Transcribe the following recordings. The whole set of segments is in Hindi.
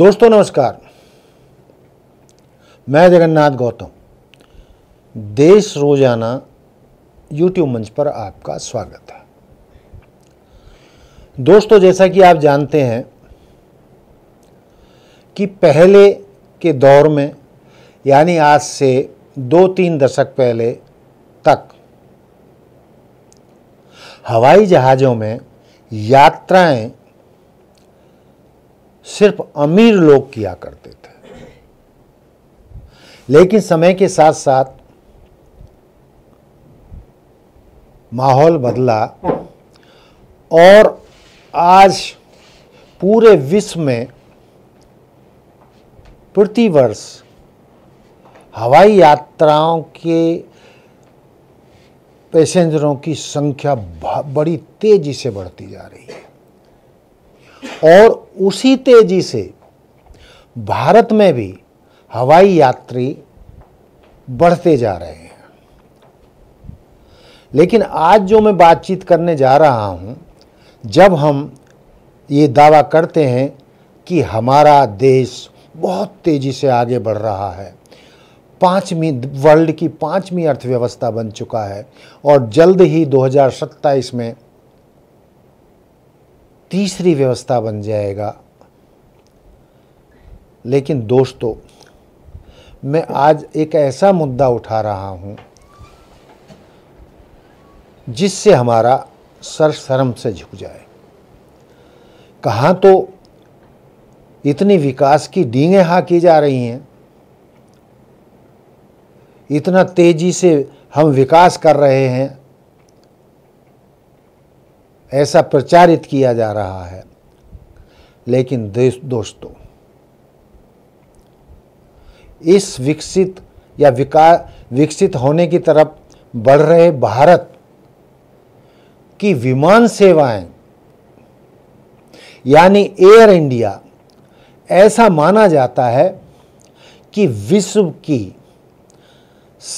दोस्तों नमस्कार मैं जगन्नाथ गौतम देश रोजाना यूट्यूब मंच पर आपका स्वागत है दोस्तों जैसा कि आप जानते हैं कि पहले के दौर में यानी आज से दो तीन दशक पहले तक हवाई जहाज़ों में यात्राएं सिर्फ अमीर लोग किया करते थे लेकिन समय के साथ साथ माहौल बदला और आज पूरे विश्व में प्रतिवर्ष हवाई यात्राओं के पैसेंजरों की संख्या बड़ी तेज़ी से बढ़ती जा रही है और उसी तेजी से भारत में भी हवाई यात्री बढ़ते जा रहे हैं लेकिन आज जो मैं बातचीत करने जा रहा हूं, जब हम ये दावा करते हैं कि हमारा देश बहुत तेज़ी से आगे बढ़ रहा है पाँचवीं वर्ल्ड की पाँचवीं अर्थव्यवस्था बन चुका है और जल्द ही 2027 में तीसरी व्यवस्था बन जाएगा लेकिन दोस्तों मैं आज एक ऐसा मुद्दा उठा रहा हूं जिससे हमारा सर शर्म से झुक जाए कहाँ तो इतनी विकास की हा की जा रही हैं इतना तेजी से हम विकास कर रहे हैं ऐसा प्रचारित किया जा रहा है लेकिन दोस्तों इस विकसित या विकास विकसित होने की तरफ बढ़ रहे भारत की विमान सेवाएं यानी एयर इंडिया ऐसा माना जाता है कि विश्व की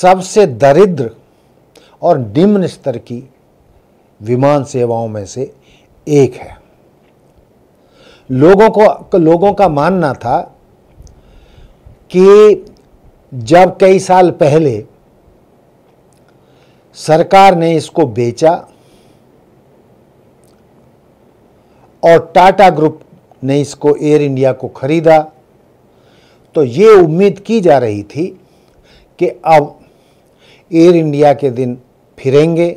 सबसे दरिद्र और निम्न स्तर की विमान सेवाओं में से एक है लोगों को लोगों का मानना था कि जब कई साल पहले सरकार ने इसको बेचा और टाटा ग्रुप ने इसको एयर इंडिया को खरीदा तो ये उम्मीद की जा रही थी कि अब एयर इंडिया के दिन फिरेंगे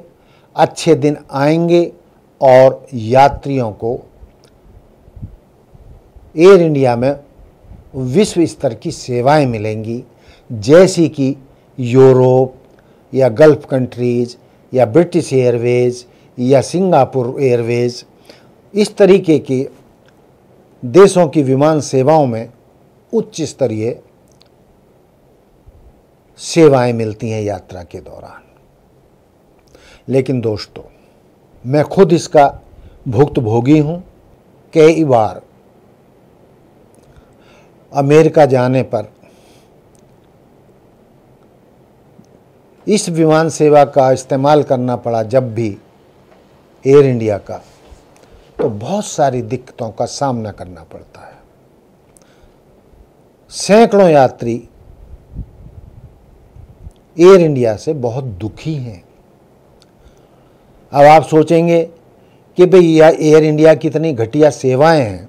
अच्छे दिन आएंगे और यात्रियों को एयर इंडिया में विश्व स्तर की सेवाएं मिलेंगी जैसी कि यूरोप या गल्फ कंट्रीज़ या ब्रिटिश एयरवेज या सिंगापुर एयरवेज इस तरीके की देशों की विमान सेवाओं में उच्च स्तरीय सेवाएं मिलती हैं यात्रा के दौरान लेकिन दोस्तों मैं खुद इसका भुक्त भोगी हूँ कई बार अमेरिका जाने पर इस विमान सेवा का इस्तेमाल करना पड़ा जब भी एयर इंडिया का तो बहुत सारी दिक्कतों का सामना करना पड़ता है सैकड़ों यात्री एयर इंडिया से बहुत दुखी हैं अब आप सोचेंगे कि भाई एयर इंडिया कितनी घटिया सेवाएं हैं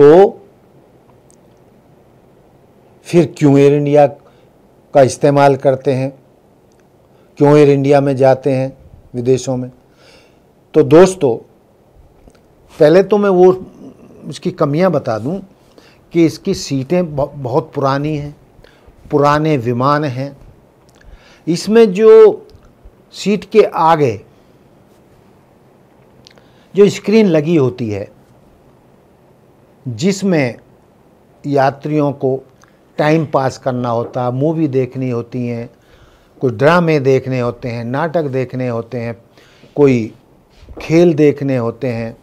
तो फिर क्यों एयर इंडिया का इस्तेमाल करते हैं क्यों एयर इंडिया में जाते हैं विदेशों में तो दोस्तों पहले तो मैं वो इसकी कमियां बता दूं कि इसकी सीटें बहुत पुरानी हैं पुराने विमान हैं इसमें जो सीट के आगे जो स्क्रीन लगी होती है जिसमें यात्रियों को टाइम पास करना होता है मूवी देखनी होती हैं कुछ ड्रामे देखने होते हैं नाटक देखने होते हैं कोई खेल देखने होते हैं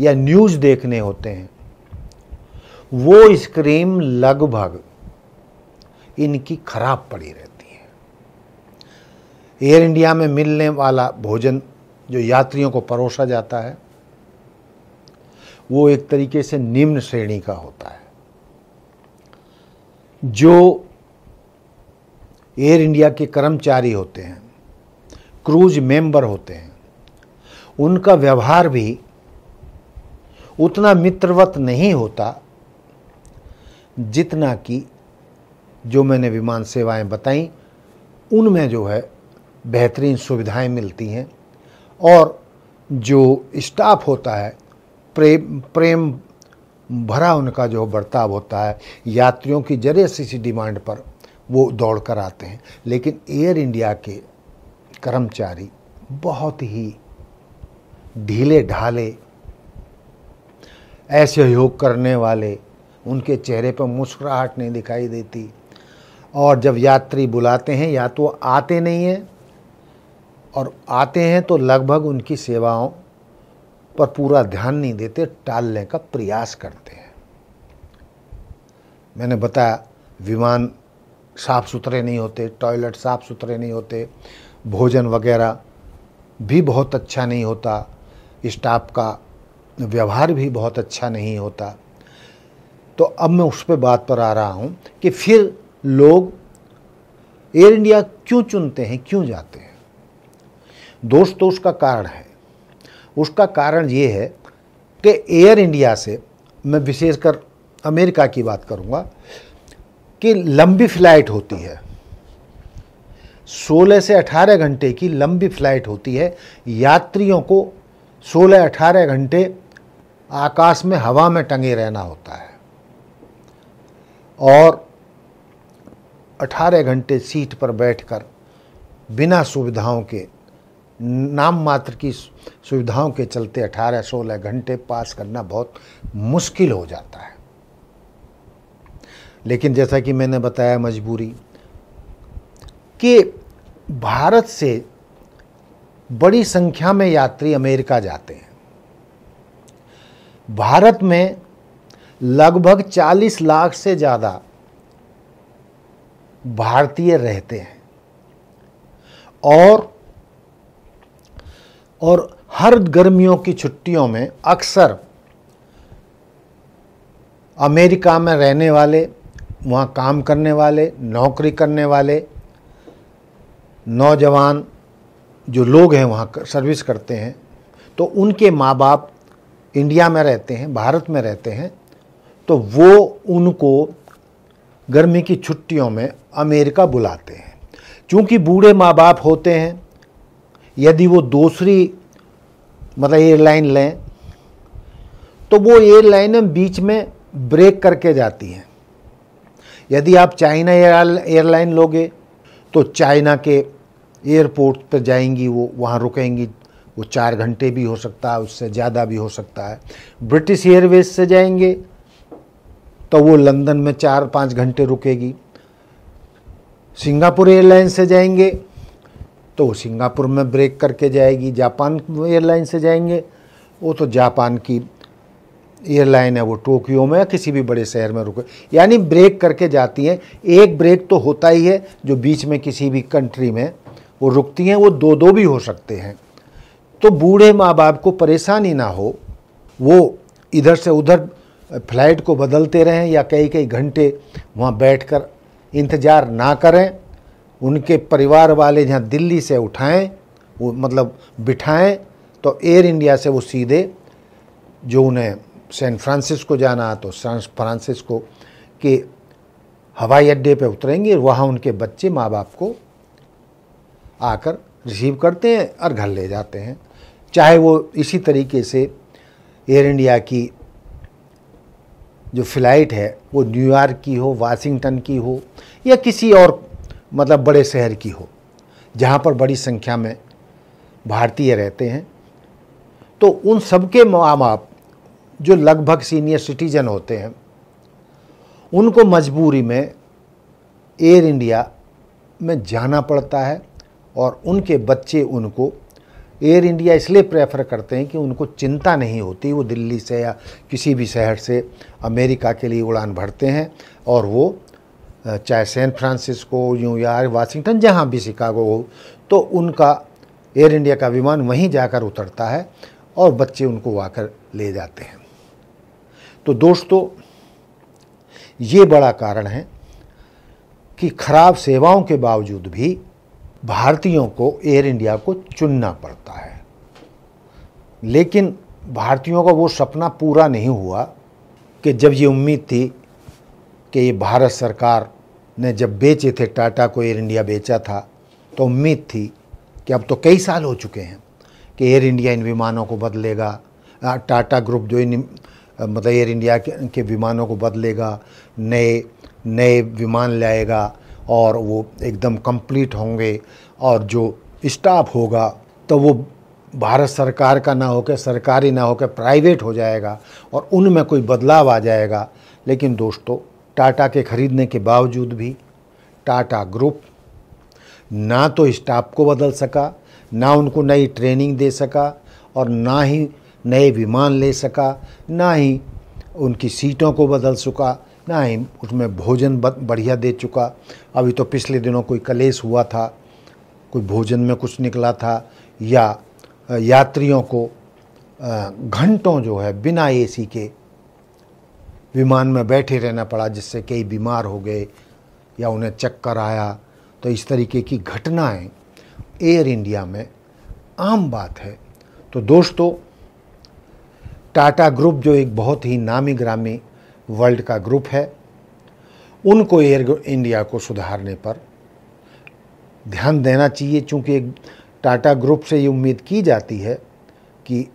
या न्यूज़ देखने होते हैं वो स्क्रीन लगभग इनकी खराब पड़ी रहती एयर इंडिया में मिलने वाला भोजन जो यात्रियों को परोसा जाता है वो एक तरीके से निम्न श्रेणी का होता है जो एयर इंडिया के कर्मचारी होते हैं क्रूज मेंबर होते हैं उनका व्यवहार भी उतना मित्रवत नहीं होता जितना कि जो मैंने विमान सेवाएं बताई उनमें जो है बेहतरीन सुविधाएं मिलती हैं और जो स्टाफ होता है प्रेम प्रेम भरा उनका जो बर्ताव होता है यात्रियों की जरे सी डिमांड पर वो दौड़ कर आते हैं लेकिन एयर इंडिया के कर्मचारी बहुत ही ढीले ढाले ऐसे योग करने वाले उनके चेहरे पर मुस्कुराहट नहीं दिखाई देती और जब यात्री बुलाते हैं या तो आते नहीं हैं और आते हैं तो लगभग उनकी सेवाओं पर पूरा ध्यान नहीं देते टालने का प्रयास करते हैं मैंने बताया विमान साफ़ सुथरे नहीं होते टॉयलेट साफ़ सुथरे नहीं होते भोजन वगैरह भी बहुत अच्छा नहीं होता स्टाफ का व्यवहार भी बहुत अच्छा नहीं होता तो अब मैं उस पर बात पर आ रहा हूँ कि फिर लोग एयर इंडिया क्यों चुनते हैं क्यों जाते हैं दोष तो उसका कारण है उसका कारण ये है कि एयर इंडिया से मैं विशेषकर अमेरिका की बात करूँगा कि लंबी फ्लाइट होती है 16 से 18 घंटे की लंबी फ्लाइट होती है यात्रियों को 16-18 घंटे आकाश में हवा में टंगे रहना होता है और 18 घंटे सीट पर बैठकर बिना सुविधाओं के नाम मात्र की सुविधाओं के चलते 18-16 घंटे पास करना बहुत मुश्किल हो जाता है लेकिन जैसा कि मैंने बताया मजबूरी कि भारत से बड़ी संख्या में यात्री अमेरिका जाते हैं भारत में लगभग 40 लाख से ज़्यादा भारतीय रहते हैं और और हर गर्मियों की छुट्टियों में अक्सर अमेरिका में रहने वाले वहाँ काम करने वाले नौकरी करने वाले नौजवान जो लोग हैं वहाँ कर, सर्विस करते हैं तो उनके माँ बाप इंडिया में रहते हैं भारत में रहते हैं तो वो उनको गर्मी की छुट्टियों में अमेरिका बुलाते हैं चूँकि बूढ़े माँ बाप होते हैं यदि वो दूसरी मतलब एयरलाइन लें तो वो एयरलाइन बीच में ब्रेक करके जाती हैं यदि आप चाइना एयरलाइन लोगे तो चाइना के एयरपोर्ट पर जाएंगी वो वहाँ रुकेंगी वो चार घंटे भी हो सकता है उससे ज़्यादा भी हो सकता है ब्रिटिश एयरवेज से जाएंगे तो वो लंदन में चार पाँच घंटे रुकेगी सिंगापुर एयरलाइन से जाएंगे तो वो सिंगापुर में ब्रेक करके जाएगी जापान एयरलाइन से जाएंगे वो तो जापान की एयरलाइन है वो टोक्यो में या किसी भी बड़े शहर में रुके यानी ब्रेक करके जाती हैं एक ब्रेक तो होता ही है जो बीच में किसी भी कंट्री में वो रुकती हैं वो दो दो भी हो सकते हैं तो बूढ़े माँ बाप को परेशानी ना हो वो इधर से उधर फ्लाइट को बदलते रहें या कई कई घंटे वहाँ बैठ इंतज़ार ना करें उनके परिवार वाले जहाँ दिल्ली से उठाएं वो मतलब बिठाएं तो एयर इंडिया से वो सीधे जो उन्हें सैन फ्रांसिस्को जाना तो सैन फ्रांसिस्को के हवाई अड्डे पे उतरेंगे वहाँ उनके बच्चे माँ बाप को आकर रिसीव करते हैं और घर ले जाते हैं चाहे वो इसी तरीके से एयर इंडिया की जो फ्लाइट है वो न्यूयॉर्क की हो वाशिंगटन की हो या किसी और मतलब बड़े शहर की हो जहाँ पर बड़ी संख्या में भारतीय रहते हैं तो उन सबके माँ बाप जो लगभग सीनियर सिटीजन होते हैं उनको मजबूरी में एयर इंडिया में जाना पड़ता है और उनके बच्चे उनको एयर इंडिया इसलिए प्रेफर करते हैं कि उनको चिंता नहीं होती वो दिल्ली से या किसी भी शहर से अमेरिका के लिए उड़ान भरते हैं और वो चाहे सैन फ्रांसिस्को न्यूयॉर्क वाशिंगटन जहाँ भी शिकागो हो तो उनका एयर इंडिया का विमान वहीं जाकर उतरता है और बच्चे उनको आकर ले जाते हैं तो दोस्तों ये बड़ा कारण है कि खराब सेवाओं के बावजूद भी भारतीयों को एयर इंडिया को चुनना पड़ता है लेकिन भारतीयों का वो सपना पूरा नहीं हुआ कि जब ये उम्मीद थी कि ये भारत सरकार ने जब बेचे थे टाटा को एयर इंडिया बेचा था तो उम्मीद थी कि अब तो कई साल हो चुके हैं कि एयर इंडिया इन विमानों को बदलेगा टाटा ग्रुप जो इन मतलब एयर इंडिया के विमानों को बदलेगा नए नए विमान लाएगा और वो एकदम कंप्लीट होंगे और जो स्टाफ होगा तो वो भारत सरकार का ना होकर सरकारी ना होकर प्राइवेट हो जाएगा और उनमें कोई बदलाव आ जाएगा लेकिन दोस्तों टाटा के खरीदने के बावजूद भी टाटा ग्रुप ना तो स्टाफ को बदल सका ना उनको नई ट्रेनिंग दे सका और ना ही नए विमान ले सका ना ही उनकी सीटों को बदल सका ना ही उसमें भोजन बढ़िया दे चुका अभी तो पिछले दिनों कोई कलेस हुआ था कोई भोजन में कुछ निकला था या यात्रियों को घंटों जो है बिना एसी के विमान में बैठे रहना पड़ा जिससे कई बीमार हो गए या उन्हें चक्कर आया तो इस तरीके की घटनाएं एयर इंडिया में आम बात है तो दोस्तों टाटा ग्रुप जो एक बहुत ही नामी ग्रामी वर्ल्ड का ग्रुप है उनको एयर इंडिया को सुधारने पर ध्यान देना चाहिए क्योंकि एक टाटा ग्रुप से ये उम्मीद की जाती है कि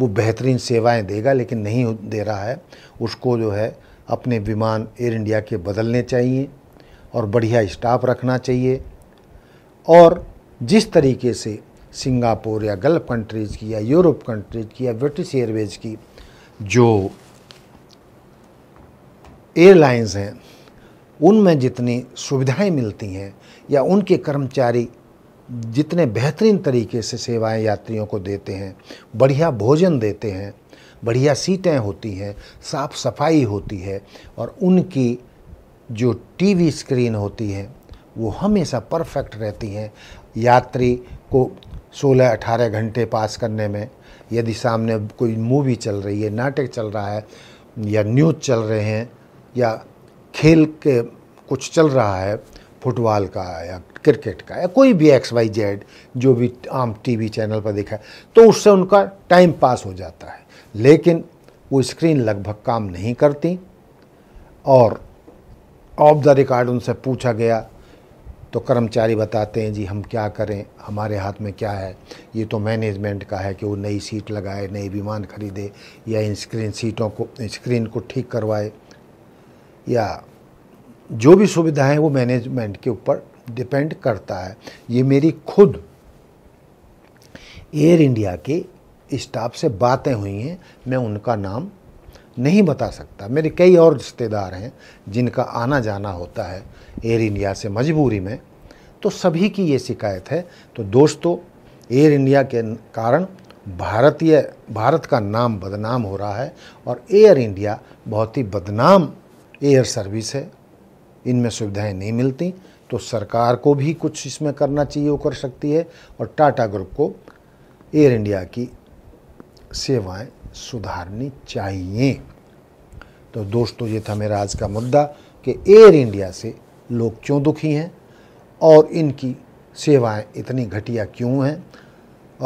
वो बेहतरीन सेवाएं देगा लेकिन नहीं दे रहा है उसको जो है अपने विमान एयर इंडिया के बदलने चाहिए और बढ़िया स्टाफ रखना चाहिए और जिस तरीके से सिंगापुर या गल्फ कंट्रीज़ की या यूरोप कंट्रीज़ की या ब्रिटिश एयरवेज की जो एयरलाइंस हैं उनमें जितनी सुविधाएं मिलती हैं या उनके कर्मचारी जितने बेहतरीन तरीके से सेवाएं यात्रियों को देते हैं बढ़िया भोजन देते हैं बढ़िया सीटें होती हैं साफ सफाई होती है और उनकी जो टीवी स्क्रीन होती है वो हमेशा परफेक्ट रहती हैं यात्री को 16-18 घंटे पास करने में यदि सामने कोई मूवी चल रही है नाटक चल रहा है या न्यूज़ चल रहे हैं या खेल के कुछ चल रहा है फुटबॉल का या क्रिकेट का या कोई भी एक्स वाई जेड जो भी आम टीवी चैनल पर देखा है तो उससे उनका टाइम पास हो जाता है लेकिन वो स्क्रीन लगभग काम नहीं करती और ऑफ द रिकॉर्ड उनसे पूछा गया तो कर्मचारी बताते हैं जी हम क्या करें हमारे हाथ में क्या है ये तो मैनेजमेंट का है कि वो नई सीट लगाए नए विमान खरीदे या इन स्क्रीन सीटों को स्क्रीन को ठीक करवाए या जो भी सुविधा है वो मैनेजमेंट के ऊपर डिपेंड करता है ये मेरी खुद एयर इंडिया के स्टाफ से बातें हुई हैं मैं उनका नाम नहीं बता सकता मेरे कई और रिश्तेदार हैं जिनका आना जाना होता है एयर इंडिया से मजबूरी में तो सभी की ये शिकायत है तो दोस्तों एयर इंडिया के कारण भारतीय भारत का नाम बदनाम हो रहा है और एयर इंडिया बहुत ही बदनाम एयर सर्विस है इनमें सुविधाएं नहीं मिलती तो सरकार को भी कुछ इसमें करना चाहिए वो कर सकती है और टाटा ग्रुप को एयर इंडिया की सेवाएं सुधारनी चाहिए तो दोस्तों ये था मेरा आज का मुद्दा कि एयर इंडिया से लोग क्यों दुखी हैं और इनकी सेवाएं इतनी घटिया क्यों हैं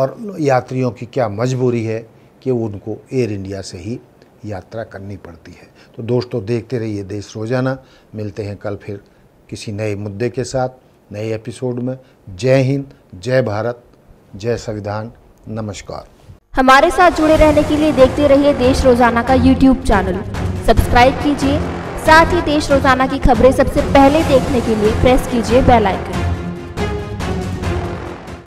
और यात्रियों की क्या मजबूरी है कि उनको एयर इंडिया से ही यात्रा करनी पड़ती है तो दोस्तों देखते रहिए देश रोजाना मिलते हैं कल फिर किसी नए मुद्दे के साथ नए एपिसोड में जय हिंद जय भारत जय संविधान नमस्कार हमारे साथ जुड़े रहने के लिए देखते रहिए देश रोजाना का यूट्यूब चैनल सब्सक्राइब कीजिए साथ ही देश रोजाना की खबरें सबसे पहले देखने के लिए प्रेस कीजिए बेल आइकन